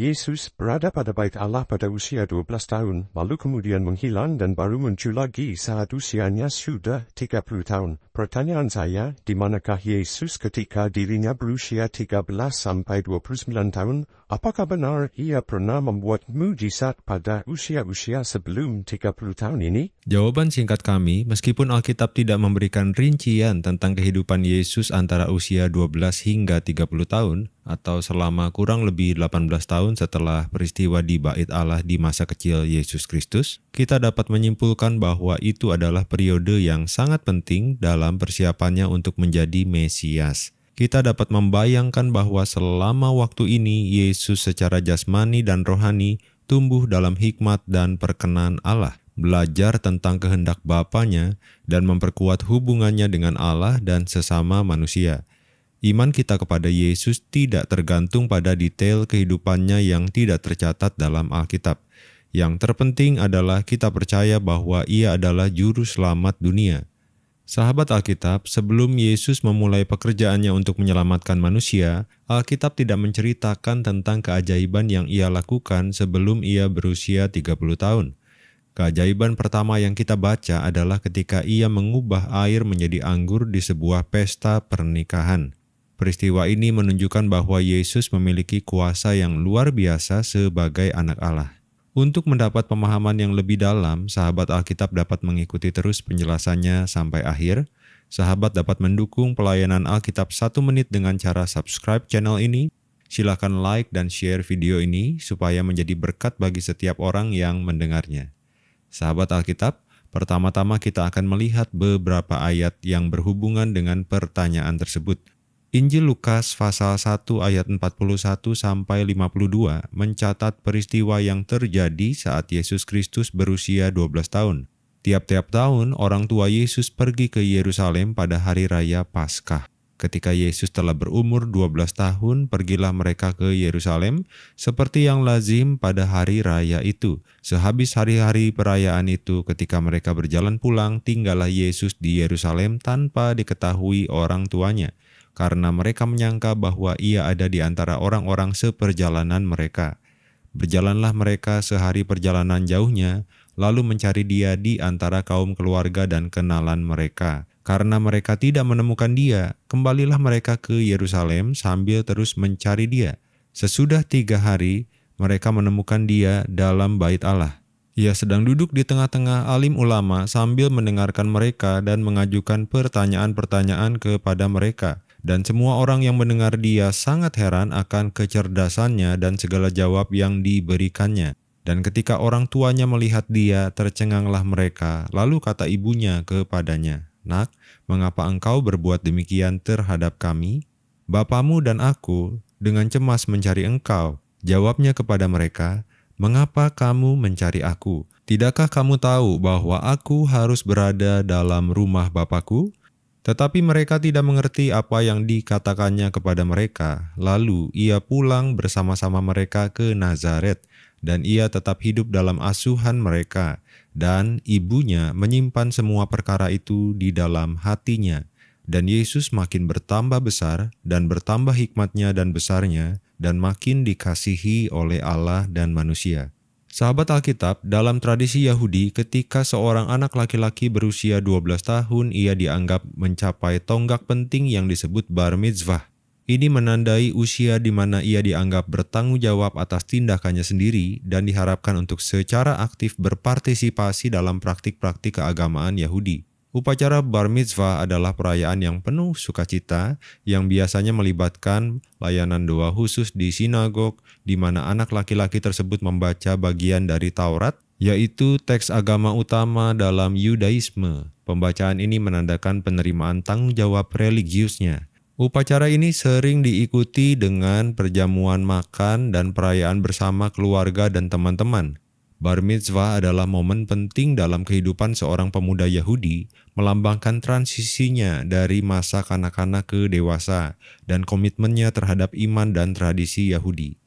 Yesus berada pada bait Allah pada usia 12 tahun, lalu kemudian menghilang dan baru muncul lagi saat usianya sudah 30 tahun. Pertanyaan saya, di manakah Yesus ketika dirinya berusia 13 sampai 29 tahun? Apakah benar ia pernah membuat mujizat pada usia-usia sebelum 30 tahun ini? Jawaban singkat kami, meskipun Alkitab tidak memberikan rincian tentang kehidupan Yesus antara usia 12 hingga 30 tahun, atau selama kurang lebih 18 tahun setelah peristiwa di bait Allah di masa kecil Yesus Kristus, kita dapat menyimpulkan bahwa itu adalah periode yang sangat penting dalam persiapannya untuk menjadi Mesias. Kita dapat membayangkan bahwa selama waktu ini Yesus secara jasmani dan rohani tumbuh dalam hikmat dan perkenan Allah, belajar tentang kehendak Bapanya, dan memperkuat hubungannya dengan Allah dan sesama manusia Iman kita kepada Yesus tidak tergantung pada detail kehidupannya yang tidak tercatat dalam Alkitab. Yang terpenting adalah kita percaya bahwa Ia adalah Juru Selamat dunia. Sahabat Alkitab, sebelum Yesus memulai pekerjaannya untuk menyelamatkan manusia, Alkitab tidak menceritakan tentang keajaiban yang ia lakukan sebelum ia berusia 30 tahun. Keajaiban pertama yang kita baca adalah ketika ia mengubah air menjadi anggur di sebuah pesta pernikahan. Peristiwa ini menunjukkan bahwa Yesus memiliki kuasa yang luar biasa sebagai anak Allah. Untuk mendapat pemahaman yang lebih dalam, sahabat Alkitab dapat mengikuti terus penjelasannya sampai akhir. Sahabat dapat mendukung pelayanan Alkitab satu menit dengan cara subscribe channel ini. Silakan like dan share video ini supaya menjadi berkat bagi setiap orang yang mendengarnya. Sahabat Alkitab, pertama-tama kita akan melihat beberapa ayat yang berhubungan dengan pertanyaan tersebut. Injil Lukas pasal 1 ayat 41 sampai 52 mencatat peristiwa yang terjadi saat Yesus Kristus berusia 12 tahun. Tiap-tiap tahun orang tua Yesus pergi ke Yerusalem pada hari raya Paskah. Ketika Yesus telah berumur 12 tahun, pergilah mereka ke Yerusalem seperti yang lazim pada hari raya itu. Sehabis hari-hari perayaan itu, ketika mereka berjalan pulang, tinggallah Yesus di Yerusalem tanpa diketahui orang tuanya karena mereka menyangka bahwa ia ada di antara orang-orang seperjalanan mereka. Berjalanlah mereka sehari perjalanan jauhnya, lalu mencari dia di antara kaum keluarga dan kenalan mereka. Karena mereka tidak menemukan dia, kembalilah mereka ke Yerusalem sambil terus mencari dia. Sesudah tiga hari, mereka menemukan dia dalam bait Allah. Ia sedang duduk di tengah-tengah alim ulama sambil mendengarkan mereka dan mengajukan pertanyaan-pertanyaan kepada mereka dan semua orang yang mendengar dia sangat heran akan kecerdasannya dan segala jawab yang diberikannya. Dan ketika orang tuanya melihat dia, tercenganglah mereka. Lalu kata ibunya kepadanya, Nak, mengapa engkau berbuat demikian terhadap kami? Bapamu dan aku dengan cemas mencari engkau. Jawabnya kepada mereka, Mengapa kamu mencari aku? Tidakkah kamu tahu bahwa aku harus berada dalam rumah Bapakku? Tetapi mereka tidak mengerti apa yang dikatakannya kepada mereka. Lalu ia pulang bersama-sama mereka ke Nazaret, dan ia tetap hidup dalam asuhan mereka, dan ibunya menyimpan semua perkara itu di dalam hatinya. Dan Yesus makin bertambah besar, dan bertambah hikmatnya dan besarnya, dan makin dikasihi oleh Allah dan manusia. Sahabat Alkitab, dalam tradisi Yahudi, ketika seorang anak laki-laki berusia 12 tahun, ia dianggap mencapai tonggak penting yang disebut bar mitzvah. Ini menandai usia di mana ia dianggap bertanggung jawab atas tindakannya sendiri dan diharapkan untuk secara aktif berpartisipasi dalam praktik-praktik keagamaan Yahudi. Upacara bar mitzvah adalah perayaan yang penuh sukacita yang biasanya melibatkan layanan doa khusus di sinagog di mana anak laki-laki tersebut membaca bagian dari Taurat yaitu teks agama utama dalam Yudaisme. Pembacaan ini menandakan penerimaan tanggung jawab religiusnya. Upacara ini sering diikuti dengan perjamuan makan dan perayaan bersama keluarga dan teman-teman. Bar mitzvah adalah momen penting dalam kehidupan seorang pemuda Yahudi, melambangkan transisinya dari masa kanak-kanak ke dewasa dan komitmennya terhadap iman dan tradisi Yahudi.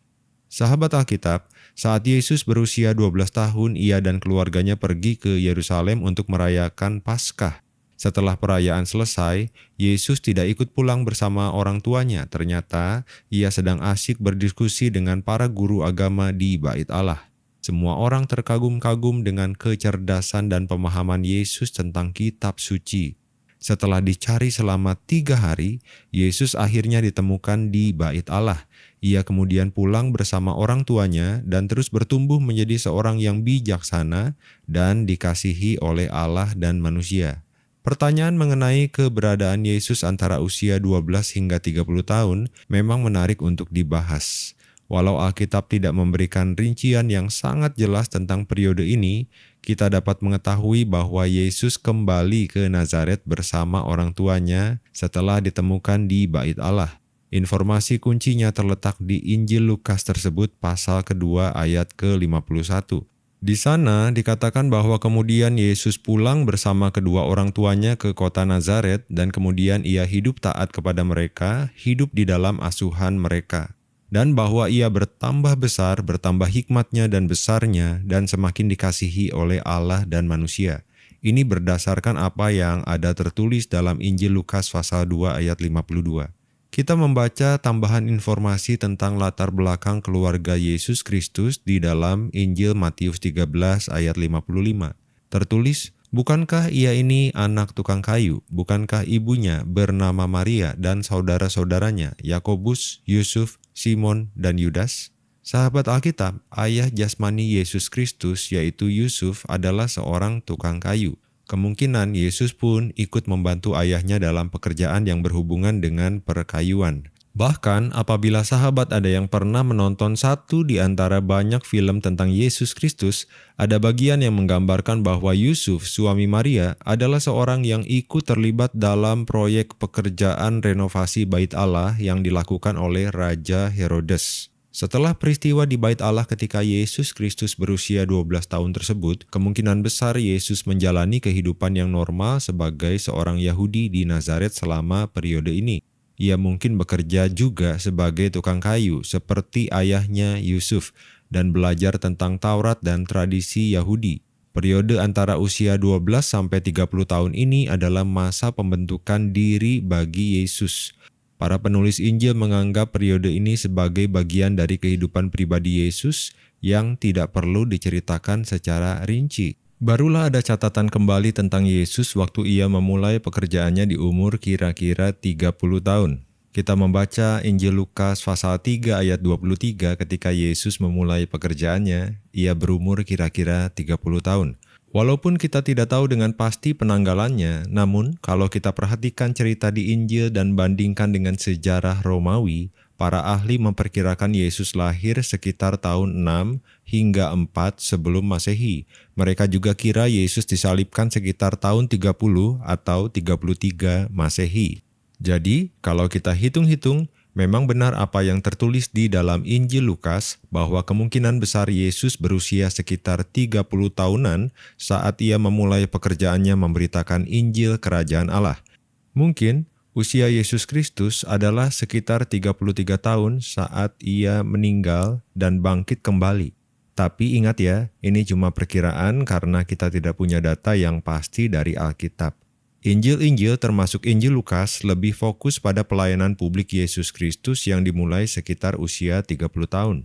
Sahabat Alkitab, saat Yesus berusia 12 tahun, ia dan keluarganya pergi ke Yerusalem untuk merayakan Paskah. Setelah perayaan selesai, Yesus tidak ikut pulang bersama orang tuanya. Ternyata ia sedang asyik berdiskusi dengan para guru agama di Bait Allah. Semua orang terkagum-kagum dengan kecerdasan dan pemahaman Yesus tentang kitab suci. Setelah dicari selama tiga hari, Yesus akhirnya ditemukan di Bait Allah. Ia kemudian pulang bersama orang tuanya dan terus bertumbuh menjadi seorang yang bijaksana dan dikasihi oleh Allah dan manusia. Pertanyaan mengenai keberadaan Yesus antara usia 12 hingga 30 tahun memang menarik untuk dibahas. Walau Alkitab tidak memberikan rincian yang sangat jelas tentang periode ini, kita dapat mengetahui bahwa Yesus kembali ke Nazaret bersama orang tuanya setelah ditemukan di Bait Allah. Informasi kuncinya terletak di Injil Lukas tersebut pasal kedua ayat ke-51. Di sana dikatakan bahwa kemudian Yesus pulang bersama kedua orang tuanya ke kota Nazaret dan kemudian ia hidup taat kepada mereka, hidup di dalam asuhan mereka dan bahwa ia bertambah besar, bertambah hikmatnya dan besarnya, dan semakin dikasihi oleh Allah dan manusia. Ini berdasarkan apa yang ada tertulis dalam Injil Lukas pasal 2 ayat 52. Kita membaca tambahan informasi tentang latar belakang keluarga Yesus Kristus di dalam Injil Matius 13 ayat 55. Tertulis, Bukankah ia ini anak tukang kayu? Bukankah ibunya bernama Maria dan saudara-saudaranya Yakobus, Yusuf, Simon, dan Yudas. Sahabat Alkitab, ayah jasmani Yesus Kristus yaitu Yusuf adalah seorang tukang kayu. Kemungkinan Yesus pun ikut membantu ayahnya dalam pekerjaan yang berhubungan dengan perkayuan. Bahkan apabila sahabat ada yang pernah menonton satu di antara banyak film tentang Yesus Kristus, ada bagian yang menggambarkan bahwa Yusuf, suami Maria, adalah seorang yang ikut terlibat dalam proyek pekerjaan renovasi Bait Allah yang dilakukan oleh Raja Herodes. Setelah peristiwa di Bait Allah ketika Yesus Kristus berusia 12 tahun tersebut, kemungkinan besar Yesus menjalani kehidupan yang normal sebagai seorang Yahudi di Nazaret selama periode ini ia mungkin bekerja juga sebagai tukang kayu seperti ayahnya Yusuf dan belajar tentang Taurat dan tradisi Yahudi. Periode antara usia 12 sampai 30 tahun ini adalah masa pembentukan diri bagi Yesus. Para penulis Injil menganggap periode ini sebagai bagian dari kehidupan pribadi Yesus yang tidak perlu diceritakan secara rinci. Barulah ada catatan kembali tentang Yesus waktu ia memulai pekerjaannya di umur kira-kira 30 tahun. Kita membaca Injil Lukas pasal 3 ayat 23 ketika Yesus memulai pekerjaannya, ia berumur kira-kira 30 tahun. Walaupun kita tidak tahu dengan pasti penanggalannya, namun kalau kita perhatikan cerita di Injil dan bandingkan dengan sejarah Romawi, Para ahli memperkirakan Yesus lahir sekitar tahun 6 hingga 4 sebelum Masehi. Mereka juga kira Yesus disalibkan sekitar tahun 30 atau 33 Masehi. Jadi, kalau kita hitung-hitung, memang benar apa yang tertulis di dalam Injil Lukas bahwa kemungkinan besar Yesus berusia sekitar 30 tahunan saat ia memulai pekerjaannya memberitakan Injil Kerajaan Allah. Mungkin Usia Yesus Kristus adalah sekitar 33 tahun saat ia meninggal dan bangkit kembali. Tapi ingat ya, ini cuma perkiraan karena kita tidak punya data yang pasti dari Alkitab. Injil-Injil termasuk Injil Lukas lebih fokus pada pelayanan publik Yesus Kristus yang dimulai sekitar usia 30 tahun.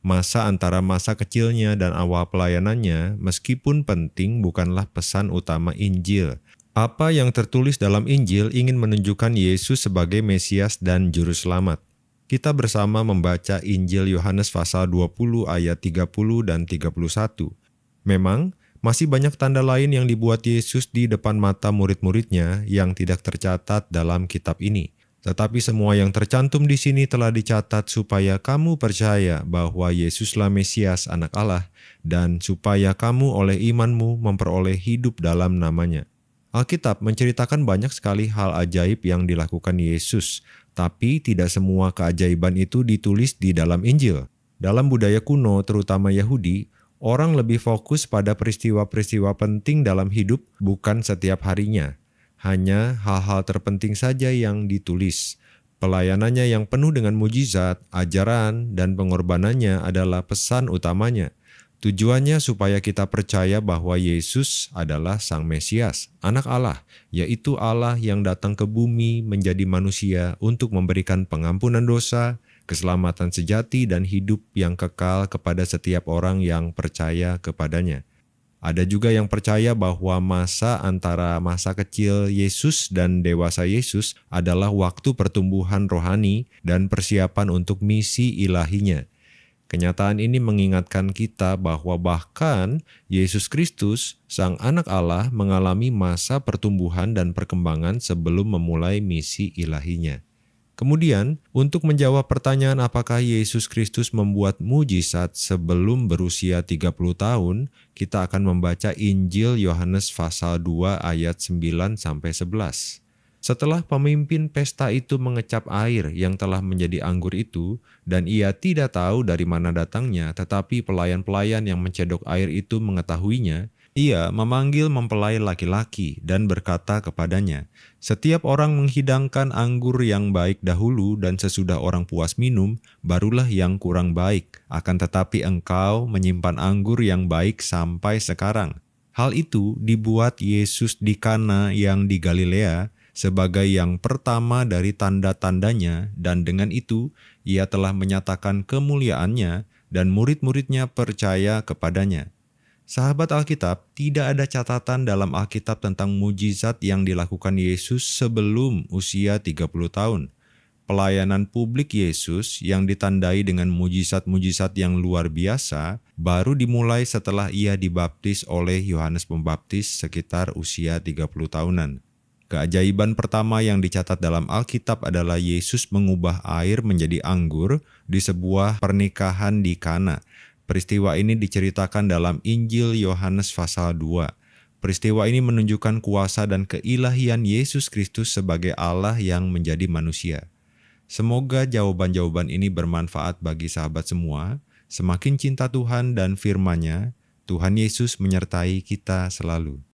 Masa antara masa kecilnya dan awal pelayanannya meskipun penting bukanlah pesan utama Injil – apa yang tertulis dalam Injil ingin menunjukkan Yesus sebagai Mesias dan Juru Selamat. Kita bersama membaca Injil Yohanes pasal 20 ayat 30 dan 31. Memang, masih banyak tanda lain yang dibuat Yesus di depan mata murid-muridnya yang tidak tercatat dalam kitab ini. Tetapi semua yang tercantum di sini telah dicatat supaya kamu percaya bahwa Yesuslah Mesias anak Allah dan supaya kamu oleh imanmu memperoleh hidup dalam namanya. Alkitab menceritakan banyak sekali hal ajaib yang dilakukan Yesus, tapi tidak semua keajaiban itu ditulis di dalam Injil. Dalam budaya kuno, terutama Yahudi, orang lebih fokus pada peristiwa-peristiwa penting dalam hidup, bukan setiap harinya. Hanya hal-hal terpenting saja yang ditulis. Pelayanannya yang penuh dengan mujizat, ajaran, dan pengorbanannya adalah pesan utamanya. Tujuannya supaya kita percaya bahwa Yesus adalah Sang Mesias, Anak Allah, yaitu Allah yang datang ke bumi menjadi manusia untuk memberikan pengampunan dosa, keselamatan sejati, dan hidup yang kekal kepada setiap orang yang percaya kepadanya. Ada juga yang percaya bahwa masa antara masa kecil Yesus dan dewasa Yesus adalah waktu pertumbuhan rohani dan persiapan untuk misi ilahinya Kenyataan ini mengingatkan kita bahwa bahkan Yesus Kristus, Sang Anak Allah, mengalami masa pertumbuhan dan perkembangan sebelum memulai misi ilahinya. Kemudian, untuk menjawab pertanyaan apakah Yesus Kristus membuat mujizat sebelum berusia 30 tahun, kita akan membaca Injil Yohanes pasal 2 ayat 9 sampai 11. Setelah pemimpin pesta itu mengecap air yang telah menjadi anggur itu, dan ia tidak tahu dari mana datangnya, tetapi pelayan-pelayan yang mencedok air itu mengetahuinya, ia memanggil mempelai laki-laki dan berkata kepadanya, "Setiap orang menghidangkan anggur yang baik dahulu, dan sesudah orang puas minum, barulah yang kurang baik. Akan tetapi, engkau menyimpan anggur yang baik sampai sekarang." Hal itu dibuat Yesus di Kana yang di Galilea sebagai yang pertama dari tanda-tandanya dan dengan itu ia telah menyatakan kemuliaannya dan murid-muridnya percaya kepadanya. Sahabat Alkitab, tidak ada catatan dalam Alkitab tentang mujizat yang dilakukan Yesus sebelum usia 30 tahun. Pelayanan publik Yesus yang ditandai dengan mujizat-mujizat yang luar biasa baru dimulai setelah ia dibaptis oleh Yohanes Pembaptis sekitar usia 30 tahunan. Keajaiban pertama yang dicatat dalam Alkitab adalah Yesus mengubah air menjadi anggur di sebuah pernikahan di Kana. Peristiwa ini diceritakan dalam Injil Yohanes pasal 2. Peristiwa ini menunjukkan kuasa dan keilahian Yesus Kristus sebagai Allah yang menjadi manusia. Semoga jawaban-jawaban ini bermanfaat bagi sahabat semua. Semakin cinta Tuhan dan firman-Nya, Tuhan Yesus menyertai kita selalu.